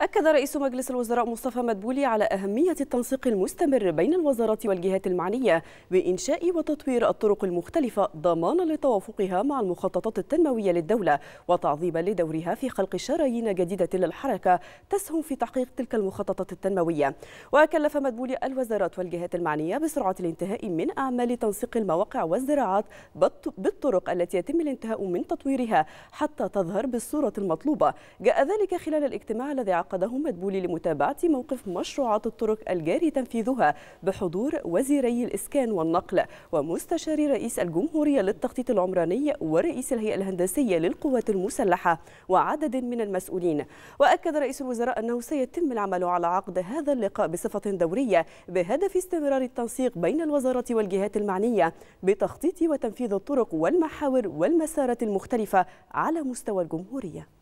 أكد رئيس مجلس الوزراء مصطفى مدبولي على أهمية التنسيق المستمر بين الوزارات والجهات المعنية بإنشاء وتطوير الطرق المختلفة ضمانا لتوافقها مع المخططات التنموية للدولة وتعظيما لدورها في خلق شرايين جديدة للحركة تسهم في تحقيق تلك المخططات التنموية وكلف مدبولي الوزارات والجهات المعنية بسرعة الانتهاء من أعمال تنسيق المواقع والزراعات بالطرق التي يتم الانتهاء من تطويرها حتى تظهر بالصورة المطلوبة جاء ذلك خلال الاجتماع الذي عقده مدبولي لمتابعة موقف مشروعات الطرق الجاري تنفيذها بحضور وزيري الإسكان والنقل ومستشار رئيس الجمهورية للتخطيط العمراني ورئيس الهيئة الهندسية للقوات المسلحة وعدد من المسؤولين وأكد رئيس الوزراء أنه سيتم العمل على عقد هذا اللقاء بصفة دورية بهدف استمرار التنسيق بين الوزارة والجهات المعنية بتخطيط وتنفيذ الطرق والمحاور والمسارات المختلفة على مستوى الجمهورية